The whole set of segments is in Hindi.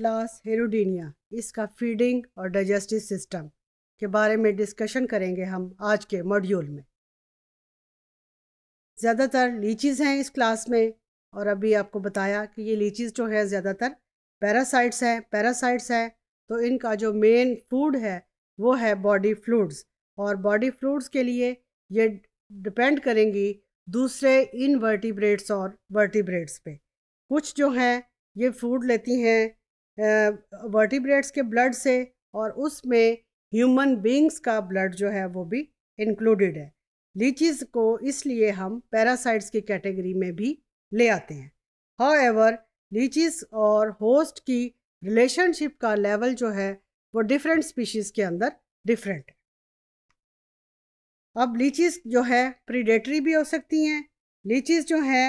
क्लास हेरोडीनिया इसका फीडिंग और डाइजेस्टिव सिस्टम के बारे में डिस्कशन करेंगे हम आज के मॉड्यूल में ज़्यादातर लीचीज़ हैं इस क्लास में और अभी आपको बताया कि ये लीचीज़ जो है ज़्यादातर पैरासाइट्स हैं पैरासाइट्स हैं तो इनका जो मेन फूड है वो है बॉडी फ्लूड्स और बॉडी फ्लूड्स के लिए ये डिपेंड करेंगी दूसरे इनवर्टिब्रेट्स और वर्टिब्रेट्स पे कुछ जो हैं ये फूड लेती हैं वर्टिब्रेट्स के ब्लड से और उसमें ह्यूमन बींग्स का ब्लड जो है वो भी इंक्लूडेड है लीचीज़ को इसलिए हम पैरासाइट्स की कैटेगरी में भी ले आते हैं हाउ एवर लीचीज़ और होस्ट की रिलेशनशिप का लेवल जो है वो डिफरेंट स्पीशीज़ के अंदर डिफरेंट है अब लीचीज़ जो है प्रीडेटरी भी हो सकती हैं लीचीज़ जो हैं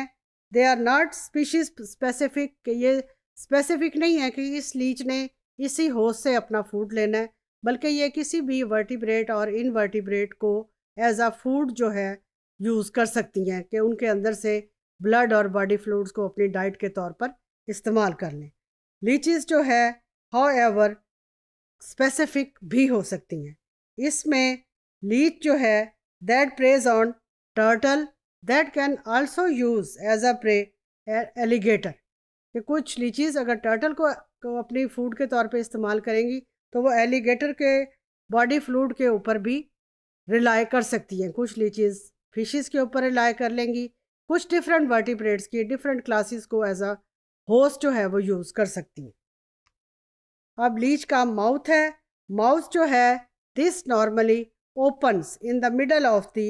they are not species specific ये स्पेसिफिक नहीं है कि इस लीच ने इसी होश से अपना फूड लेना है बल्कि ये किसी भी वर्टिब्रेट और इनवर्टिब्रेट को एज अ फूड जो है यूज़ कर सकती हैं कि उनके अंदर से ब्लड और बॉडी फ्लूड्स को अपनी डाइट के तौर पर इस्तेमाल कर लें लीचिस जो है हाउ एवर स्पेसिफिक भी हो सकती हैं इसमें लीच जो है that preys on turtle that can also use as a prey alligator कि कुछ लीचीज़ अगर टर्टल को, अपनी फूड के तौर पे इस्तेमाल करेंगी तो वो एलिगेटर के बॉडी फ्लूड के ऊपर भी रिलाई कर सकती हैं कुछ लीचीज़ फिशेस के ऊपर रिलाई कर लेंगी कुछ डिफरेंट वर्टिब्रेट्स की डिफरेंट क्लासेस को एज अ होस्ट जो है वो यूज़ कर सकती हैं अब लीच का माउथ है माउथ जो है this normally opens in the middle of the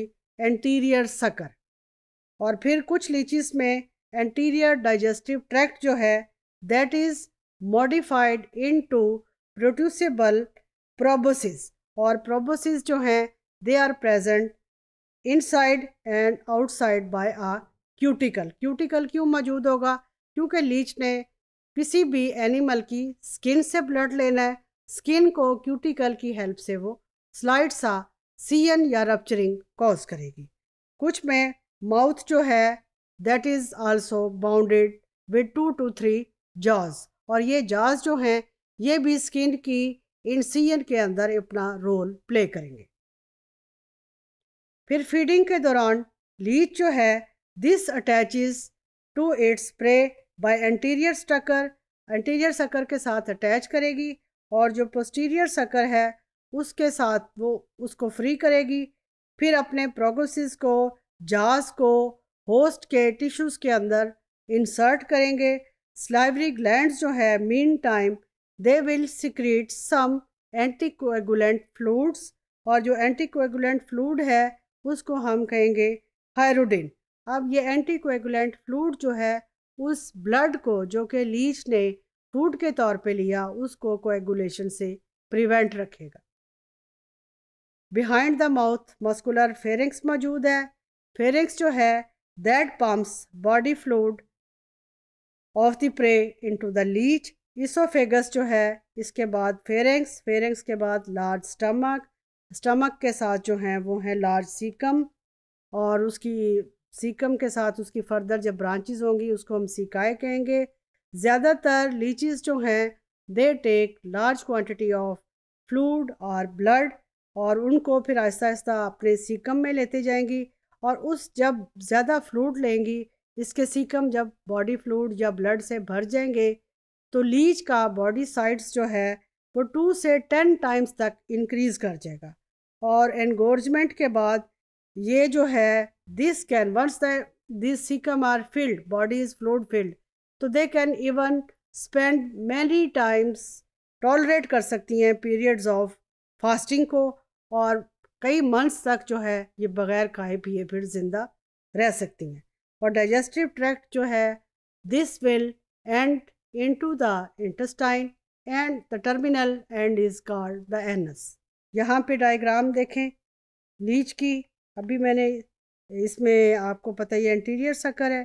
anterior sucker और फिर कुछ लीचीज़ में एंटीरियर डाइजेस्टिव ट्रैक्ट जो है that is modified into protrusible proboscis और प्रोबोसिस जो हैं they are present inside and outside by a cuticle cuticle क्यों मौजूद होगा क्योंकि लीच ने किसी भी एनिमल की स्किन से ब्लड लेना है स्किन को क्यूटिकल की हेल्प से वो स्लाइड सा सीएन या रपचरिंग कॉज करेगी कुछ में माउथ जो है that is also bounded with two two three jaws और ये जॉज जो हैं ये भी स्किन की इंसियन के अंदर अपना रोल प्ले करेंगे फिर फीडिंग के दौरान लीच जो है this attaches to its prey by anterior sucker anterior sucker के साथ अटैच करेगी और जो पोस्टीरियर सकर है उसके साथ वो उसको फ्री करेगी फिर अपने प्रोग्रोसिस को जास को होस्ट के टिश्यूज़ के अंदर इंसर्ट करेंगे स्लाइवरी ग्लैंड जो है mean time they will secrete some anticoagulant fluids और जो एंटीकोएगुलेंट फ्लूड है उसको हम कहेंगे हायरोडिन अब ये एंटीकोएगुलेंट फ्लूड जो है उस ब्लड को जो कि लीच ने फूड के तौर पे लिया उसको कोएगुलेशन से प्रिवेंट रखेगा behind the mouth muscular pharynx मौजूद है फेरिंग्स जो है that pumps body fluid of the prey into the leech oesophagus जो है इसके बाद फेरेंग्स फेरेंग्स के बाद लार्ज स्टमक स्टमक के साथ जो हैं वो हैं लार्ज सीकम और उसकी सीकम के साथ उसकी फर्दर जब ब्रांचेस होंगी उसको हम सीकाए कहेंगे ज़्यादातर लीचिस जो हैं they take large quantity of fluid और ब्लड और उनको फिर आहिस्ता आहिस्ता अपने सीकम में लेते जाएंगी और उस जब ज़्यादा फ्लूड लेंगी इसके सीकम जब बॉडी फ्लूड या ब्लड से भर जाएंगे तो लीच का बॉडी साइड्स जो है वो टू से टेन टाइम्स तक इंक्रीज कर जाएगा और एनगोर्जमेंट के बाद ये जो है this can once the this caecum are filled body is fluid filled तो they can even spend many times tolerate कर सकती हैं पीरियड्स ऑफ फास्टिंग को और कई मंथ्स तक जो है ये बगैर खाए पिए फिर जिंदा रह सकती हैं और डाइजेस्टिव ट्रैक्ट जो है this will end into the intestine and the terminal end is called the anus यहाँ पे डायग्राम देखें लीच की अभी मैंने इसमें आपको पता ही एंटीरियर सकर है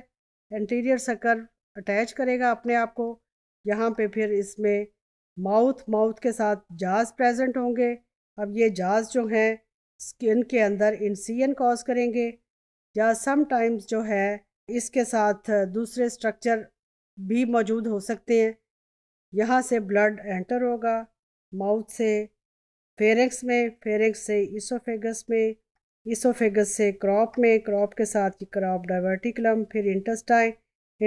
एंटीरियर सकर अटैच करेगा अपने आप को यहाँ पे फिर इसमें माउथ माउथ के साथ जाज प्रेजेंट होंगे अब ये जाज जो हैं स्किन के अंदर इंसियन कॉज करेंगे या समटाइम्स जो है इसके साथ दूसरे स्ट्रक्चर भी मौजूद हो सकते हैं यहाँ से ब्लड एंटर होगा माउथ से फेरेक्स में फेरेक्स से इसोफेगस में इसोफेगस से क्रॉप में क्रॉप के साथ क्रॉप डाइवर्टिकलम फिर इंटस्टाइन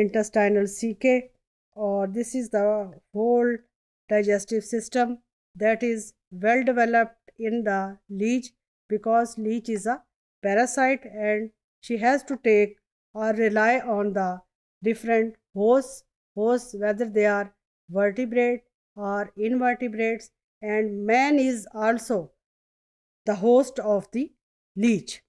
इंटस्टाइनल सीके और this is the whole digestive system that is well developed in the leech because leech is a parasite and she has to take or rely on the different hosts, hosts whether they are vertebrate or invertebrates and man is also the host of the leech.